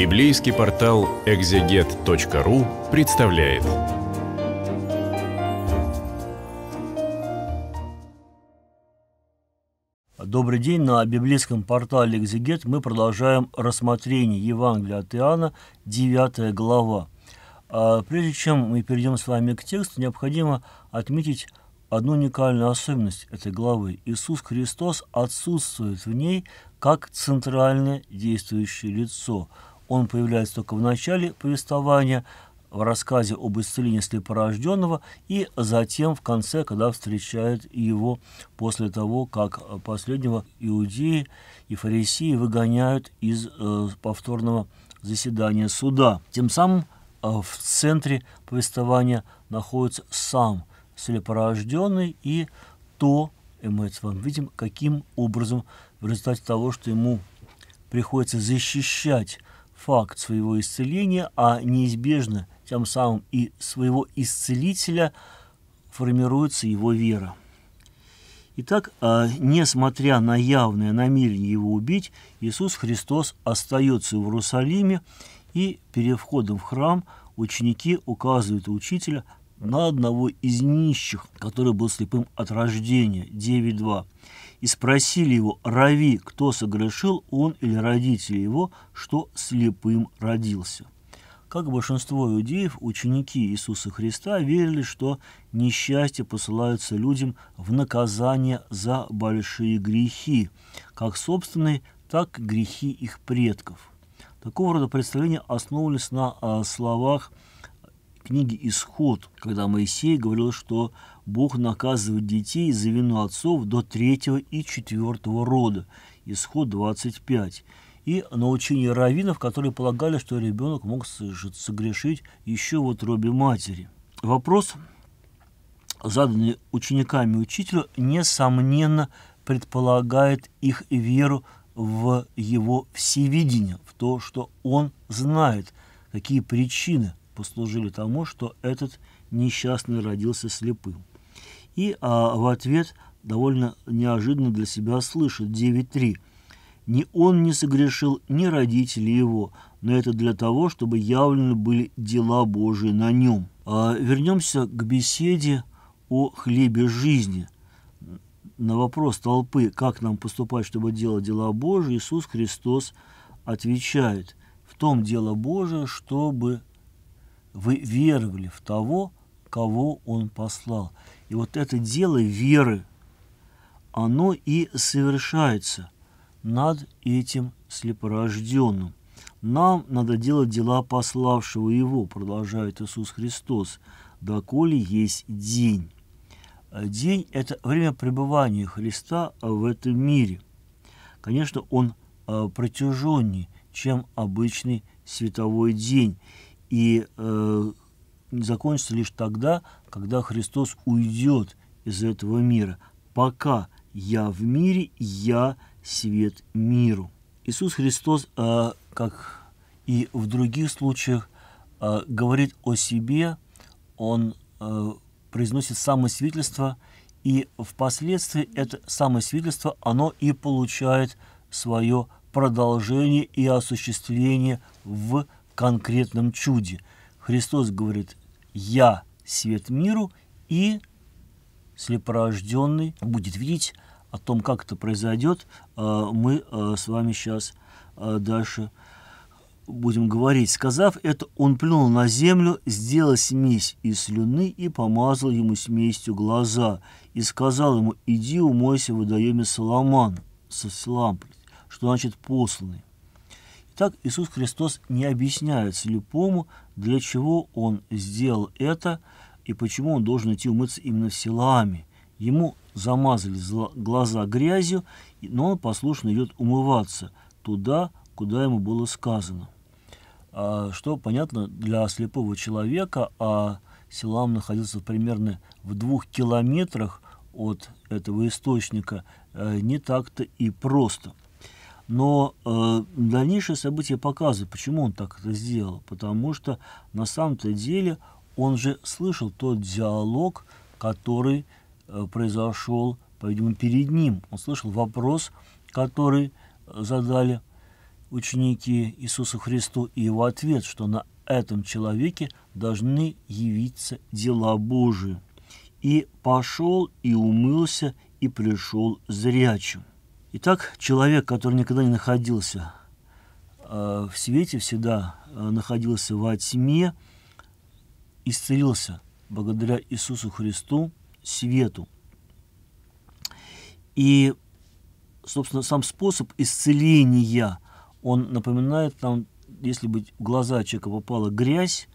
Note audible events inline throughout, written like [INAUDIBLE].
Библейский портал экзегет.ру представляет. Добрый день. На библейском портале «Экзегет» мы продолжаем рассмотрение Евангелия от Иоанна, 9 глава. А, прежде чем мы перейдем с вами к тексту, необходимо отметить одну уникальную особенность этой главы. Иисус Христос отсутствует в ней как центральное действующее лицо – он появляется только в начале повествования, в рассказе об исцелении слепорожденного и затем в конце, когда встречают его после того, как последнего иудеи и фарисеи выгоняют из э, повторного заседания суда. Тем самым э, в центре повествования находится сам слепорожденный и то, и мы с вами видим, каким образом в результате того, что ему приходится защищать факт своего исцеления, а неизбежно тем самым и своего исцелителя формируется его вера. Итак, а, несмотря на явное намерение его убить, Иисус Христос остается в Иерусалиме, и перед входом в храм ученики указывают учителя на одного из нищих, который был слепым от рождения, 9.2 и спросили его, Рави, кто согрешил, он или родители его, что слепым родился. Как большинство иудеев, ученики Иисуса Христа верили, что несчастье посылаются людям в наказание за большие грехи, как собственные, так и грехи их предков. Такого рода представления основывались на а, словах книге «Исход», когда Моисей говорил, что Бог наказывает детей за вину отцов до третьего и четвертого рода. Исход 25 и научение раввинов, которые полагали, что ребенок мог согрешить еще в утробе матери. Вопрос, заданный учениками учителю, несомненно предполагает их веру в его всевидение, в то, что он знает, какие причины послужили тому, что этот несчастный родился слепым. И а, в ответ довольно неожиданно для себя слышит 9.3. «Ни он не согрешил, ни родители его, но это для того, чтобы явлены были дела Божии на нем». А, вернемся к беседе о хлебе жизни. На вопрос толпы, как нам поступать, чтобы делать дела Божии, Иисус Христос отвечает, в том дело Божие, чтобы вы веровали в того, кого Он послал. И вот это дело веры, оно и совершается над этим слепорожденным. Нам надо делать дела пославшего Его, продолжает Иисус Христос, доколе есть день. Э, день – это время пребывания Христа а, в этом мире. Конечно, он а, протяженнее, чем обычный световой день и э, закончится лишь тогда, когда Христос уйдет из этого мира. Пока я в мире, я свет миру. Иисус Христос, э, как и в других случаях, э, говорит о себе, он э, произносит самосвидетельство, и впоследствии это самосвидетельство, оно и получает свое продолжение и осуществление в конкретном чуде. Христос говорит, я свет миру, и слепорожденный будет видеть о том, как это произойдет, а, мы а, с вами сейчас а, дальше будем говорить. Сказав это, он плюнул на землю, сделал смесь из слюны и помазал ему смесью глаза, и сказал ему, иди умойся в водоеме Соломан, со Сослам, что значит посланный. Так Иисус Христос не объясняет слепому, для чего Он сделал это и почему Он должен идти умыться именно в Силааме. Ему замазали глаза грязью, но он послушно идет умываться туда, куда ему было сказано. А, что понятно для слепого человека, а Силам находился примерно в двух километрах от этого источника, э, не так-то и просто – но э, дальнейшие события показывают, почему он так это сделал. Потому что на самом-то деле он же слышал тот диалог, который э, произошел, по-видимому, перед ним. Он слышал вопрос, который э, задали ученики Иисусу Христу и его ответ, что на этом человеке должны явиться дела Божии. И пошел, и умылся, и пришел зрячим. Итак, человек, который никогда не находился э, в свете, всегда э, находился во тьме, исцелился благодаря Иисусу Христу, свету. И, собственно, сам способ исцеления, он напоминает нам, если бы в глаза человека попала грязь,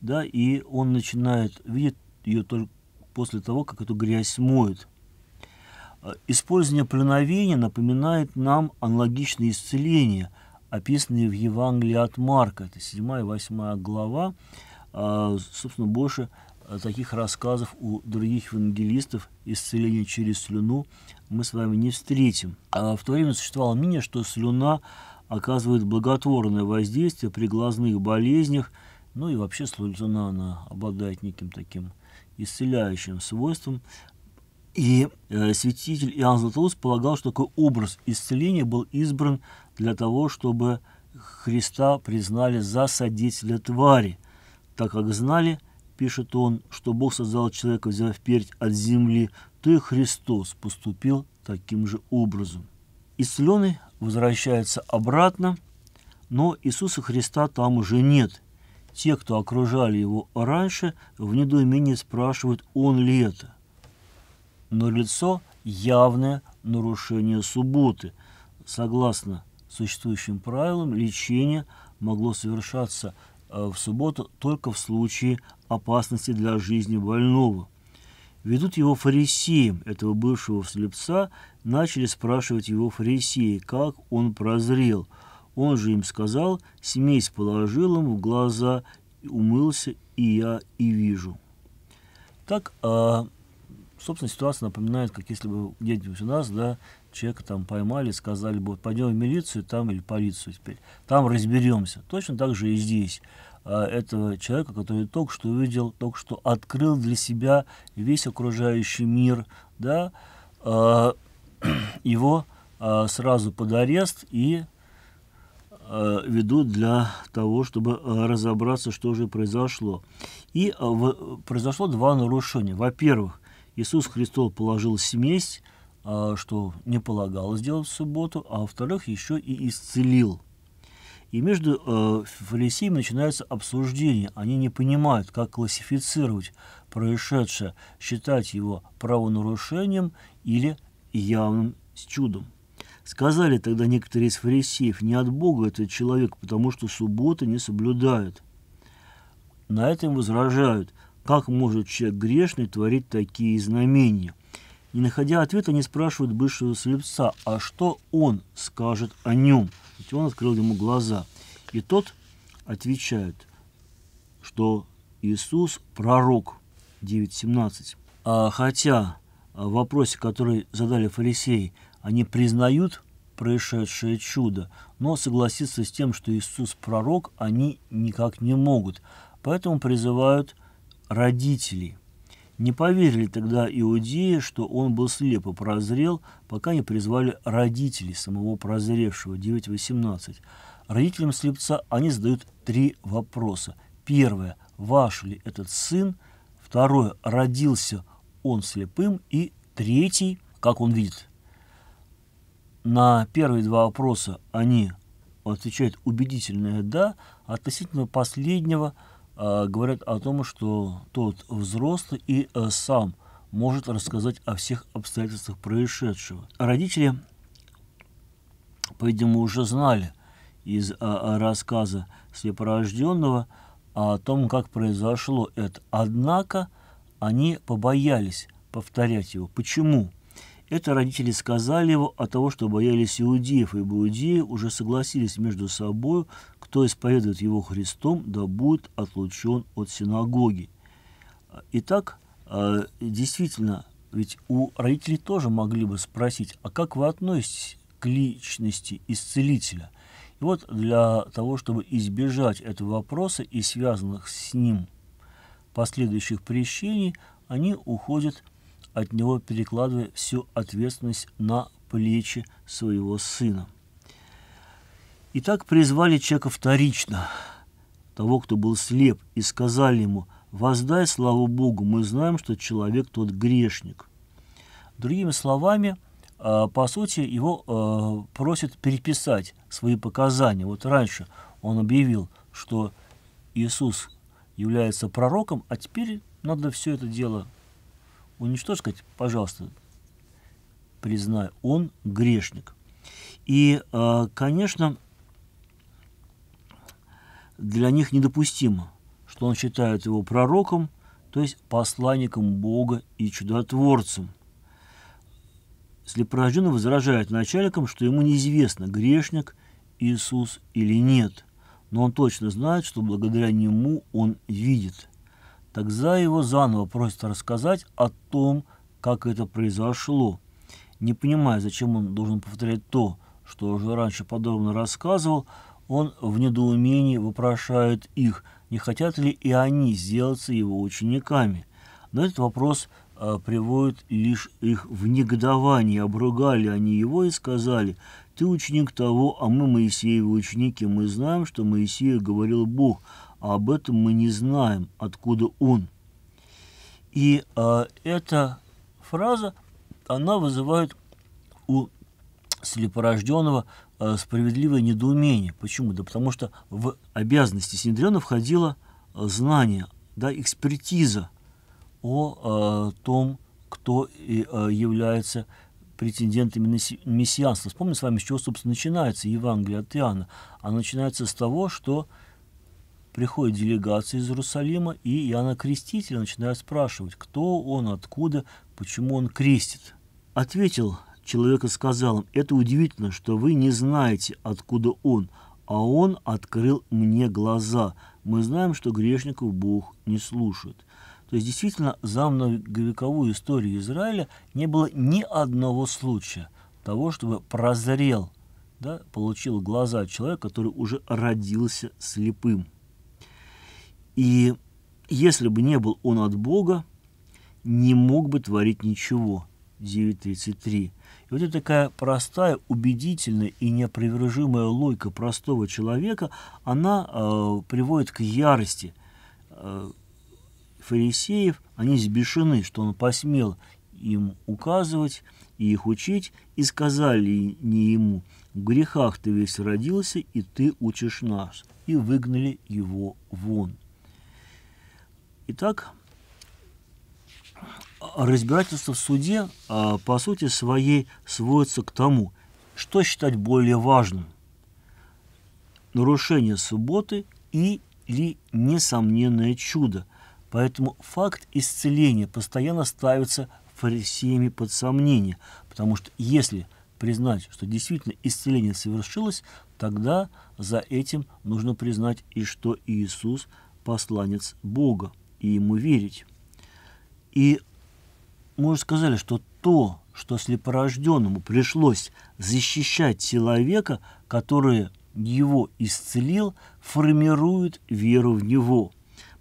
да, и он начинает видеть ее только после того, как эту грязь смоет. Использование пленовения напоминает нам аналогичные исцеления, описанные в Евангелии от Марка. Это 7 и 8 глава. А, собственно, больше э, таких рассказов у других евангелистов исцеления через слюну мы с вами не встретим. А в то время существовало мнение, что слюна оказывает благотворное воздействие при глазных болезнях, ну и вообще слюна она обладает неким таким исцеляющим свойством. И э, святитель Иоанн Златоуст полагал, что такой образ исцеления был избран для того, чтобы Христа признали за содеятеля твари, так как знали, пишет он, что Бог создал человека, взяв переть от земли, то и Христос поступил таким же образом. Исцеленный возвращается обратно, но Иисуса Христа там уже нет. Те, кто окружали его раньше, в недоумении спрашивают, он ли это – но лицо явное нарушение субботы. Согласно существующим правилам, лечение могло совершаться э, в субботу только в случае опасности для жизни больного. Ведут его фарисеем, этого бывшего слепца, начали спрашивать его фарисеи, как он прозрел. Он же им сказал, смесь положил им в глаза, умылся, и я и вижу. Так а, собственно, ситуация напоминает, как если бы где-нибудь у нас, да, человека там поймали, сказали бы, вот пойдем в милицию там или полицию теперь, там разберемся. Точно так же и здесь а, этого человека, который только что увидел, только что открыл для себя весь окружающий мир, да, а, [CLEARS THROAT] его а, сразу под арест и а, ведут для того, чтобы а, разобраться, что же произошло. И а, в, произошло два нарушения. Во-первых, Иисус Христос положил смесь, а, что не полагалось делать в субботу, а во-вторых, еще и исцелил. И между э, фарисеями начинается обсуждение. Они не понимают, как классифицировать происшедшее, считать его правонарушением или явным чудом. Сказали тогда некоторые из фарисеев, не от Бога этот человек, потому что субботы не соблюдают. На этом возражают. Как может человек грешный творить такие знамения? Не находя ответа, они спрашивают бывшего слепца, а что он скажет о нем? Ведь он открыл ему глаза. И тот отвечает, что Иисус – пророк, 9.17. А хотя в вопросе, который задали фарисеи, они признают происшедшее чудо, но согласиться с тем, что Иисус – пророк, они никак не могут. Поэтому призывают Родители Не поверили тогда иудеи, что он был слеп и прозрел, пока не призвали родителей самого прозревшего, 9.18. Родителям слепца они задают три вопроса. Первое – ваш ли этот сын? Второе – родился он слепым? И третий – как он видит? На первые два вопроса они отвечают убедительное «да», относительно последнего – а, говорят о том, что тот взрослый и э, сам может рассказать о всех обстоятельствах происшедшего. Родители, по-видимому, уже знали из э, рассказа слепорожденного о том, как произошло это. Однако они побоялись повторять его. Почему? Это родители сказали его от того, что боялись иудеев, ибо иудеи уже согласились между собой, кто исповедует его Христом, да будет отлучен от синагоги. Итак, а, действительно, ведь у родителей тоже могли бы спросить, а как вы относитесь к личности исцелителя? И вот для того, чтобы избежать этого вопроса и связанных с ним последующих прещений, они уходят от него перекладывая всю ответственность на плечи своего сына. И так призвали Чека вторично, того, кто был слеп, и сказали ему, «Воздай славу Богу, мы знаем, что человек тот грешник». Другими словами, э, по сути, его э, просят переписать свои показания. Вот раньше он объявил, что Иисус является пророком, а теперь надо все это дело уничтожь, сказать, пожалуйста, признай, он грешник. И, э, конечно, для них недопустимо, что он считает его пророком, то есть посланником Бога и чудотворцем. Слепорожденный возражает начальникам, что ему неизвестно, грешник Иисус или нет, но он точно знает, что благодаря нему он видит – так за его заново просят рассказать о том, как это произошло. Не понимая, зачем он должен повторять то, что уже раньше подробно рассказывал, он в недоумении вопрошает их, не хотят ли и они сделаться его учениками. Но этот вопрос э, приводит лишь их в негодование. Обругали они его и сказали, «Ты ученик того, а мы Моисеевы ученики, мы знаем, что Моисею говорил Бог, а об этом мы не знаем, откуда он. И э, эта фраза, она вызывает у слепорожденного э, справедливое недоумение. Почему? Да потому что в обязанности Синдриона входило а, знание, да, экспертиза о э, том, кто и, э, является претендентами на мессианство. Вспомним с вами, с чего, собственно, начинается Евангелие от Иоанна. Оно начинается с того, что Приходит делегация из Иерусалима, и Иоанна Крестителя начинает спрашивать, кто он, откуда, почему он крестит. Ответил человек и сказал им, это удивительно, что вы не знаете, откуда он, а он открыл мне глаза. Мы знаем, что грешников Бог не слушает. То есть действительно за многовековую историю Израиля не было ни одного случая того, чтобы прозрел, да, получил глаза человек, который уже родился слепым. И если бы не был он от Бога, не мог бы творить ничего. 9.33. И вот это такая простая, убедительная и неопровержимая логика простого человека, она э, приводит к ярости э, фарисеев. Они сбешены, что он посмел им указывать и их учить, и сказали не ему, в грехах ты весь родился, и ты учишь нас, и выгнали его вон. Итак, разбирательство в суде а, по сути своей сводится к тому, что считать более важным – нарушение субботы или несомненное чудо. Поэтому факт исцеления постоянно ставится фарисеями под сомнение, потому что если признать, что действительно исцеление совершилось, тогда за этим нужно признать и что Иисус – посланец Бога и ему верить. И мы уже сказали, что то, что слепорожденному пришлось защищать человека, который его исцелил, формирует веру в него.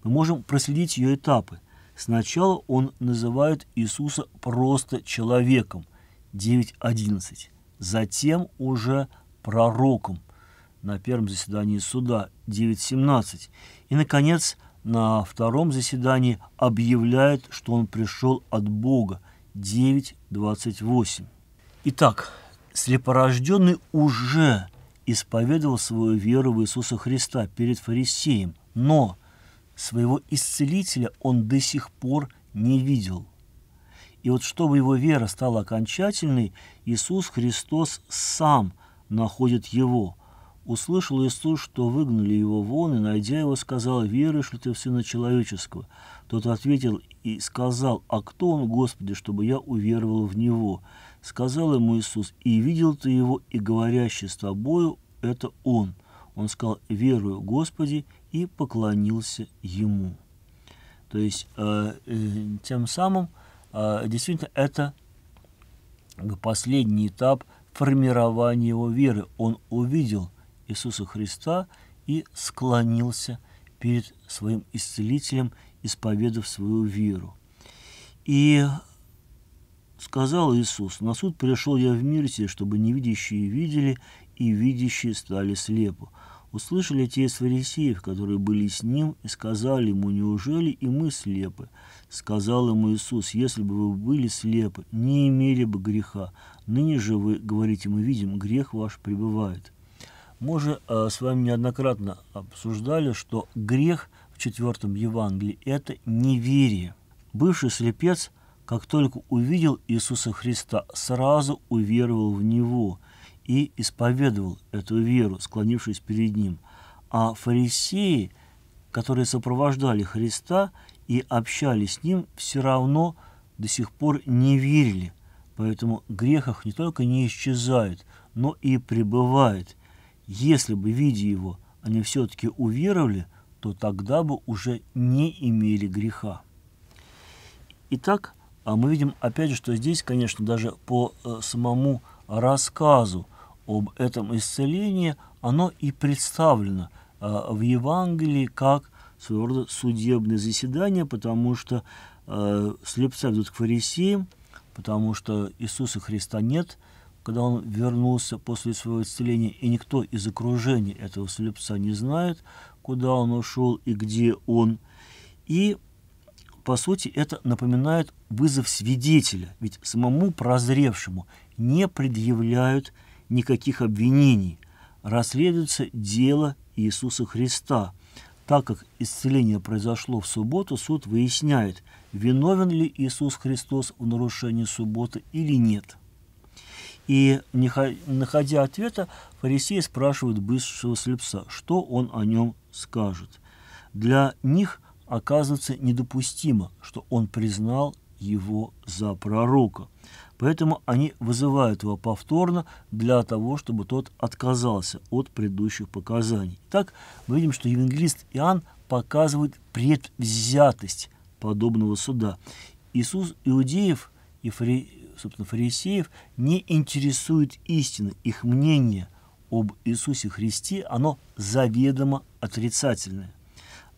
Мы можем проследить ее этапы. Сначала он называет Иисуса просто человеком, 9.11. Затем уже пророком на первом заседании суда, 9.17. И, наконец, на втором заседании объявляет, что он пришел от Бога. 9.28. Итак, слепорожденный уже исповедовал свою веру в Иисуса Христа перед фарисеем, но своего исцелителя он до сих пор не видел. И вот чтобы его вера стала окончательной, Иисус Христос сам находит его – Услышал Иисус, что выгнали его вон, и, найдя его, сказал, «Веруешь ли ты в Сына Человеческого?» Тот ответил и сказал, «А кто он, Господи, чтобы я уверовал в Него?» Сказал ему Иисус, «И видел ты его, и говорящий с тобою, это он». Он сказал, «Верую, Господи», и поклонился ему. То есть, э, э, тем самым, э, действительно, это последний этап формирования его веры. Он увидел – Иисуса Христа и склонился перед своим исцелителем, исповедав свою веру. И сказал Иисус, «На суд пришел я в мир сей, чтобы невидящие видели, и видящие стали слепы». Услышали те из фарисеев, которые были с ним, и сказали ему, «Неужели и мы слепы?» Сказал ему Иисус, «Если бы вы были слепы, не имели бы греха. Ныне же вы, говорите, мы видим, грех ваш пребывает». Мы же э, с вами неоднократно обсуждали, что грех в четвертом Евангелии – это неверие. Бывший слепец, как только увидел Иисуса Христа, сразу уверовал в Него и исповедовал эту веру, склонившись перед Ним. А фарисеи, которые сопровождали Христа и общались с Ним, все равно до сих пор не верили. Поэтому грехах не только не исчезает, но и пребывает. Если бы, видя его, они все-таки уверовали, то тогда бы уже не имели греха. Итак, а мы видим опять же, что здесь, конечно, даже по э, самому рассказу об этом исцелении, оно и представлено э, в Евангелии как своего рода судебное заседание, потому что э, слепцы ведут к фарисеям, потому что Иисуса Христа нет – когда он вернулся после своего исцеления, и никто из окружения этого слепца не знает, куда он ушел и где он. И, по сути, это напоминает вызов свидетеля, ведь самому прозревшему не предъявляют никаких обвинений. Расследуется дело Иисуса Христа. Так как исцеление произошло в субботу, суд выясняет, виновен ли Иисус Христос в нарушении субботы или нет. И, находя ответа, фарисеи спрашивают бывшего слепца, что он о нем скажет. Для них оказывается недопустимо, что он признал его за пророка. Поэтому они вызывают его повторно для того, чтобы тот отказался от предыдущих показаний. Итак, мы видим, что евангелист Иоанн показывает предвзятость подобного суда. Иисус Иудеев и фарисеев собственно, фарисеев, не интересует истина. Их мнение об Иисусе Христе, оно заведомо отрицательное.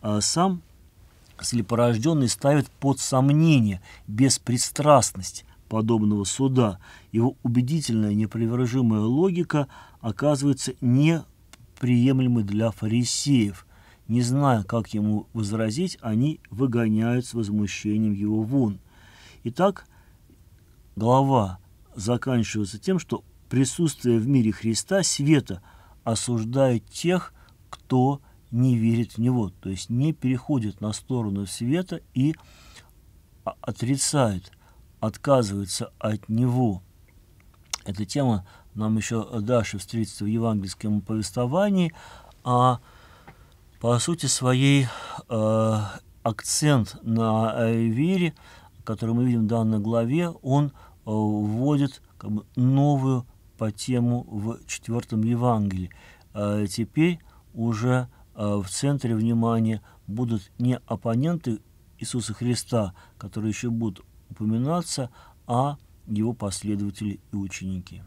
А сам слепорожденный ставит под сомнение беспристрастность подобного суда. Его убедительная непривержимая логика оказывается неприемлемой для фарисеев. Не зная, как ему возразить, они выгоняют с возмущением его вон. Итак, глава заканчивается тем, что присутствие в мире Христа, света, осуждает тех, кто не верит в Него, то есть не переходит на сторону света и а, отрицает, отказывается от Него. Эта тема нам еще дальше встретится в евангельском повествовании, а по сути своей э, акцент на э, вере – который мы видим в данной главе, он э, вводит как бы, новую по тему в четвертом Евангелии. Э, теперь уже э, в центре внимания будут не оппоненты Иисуса Христа, которые еще будут упоминаться, а его последователи и ученики.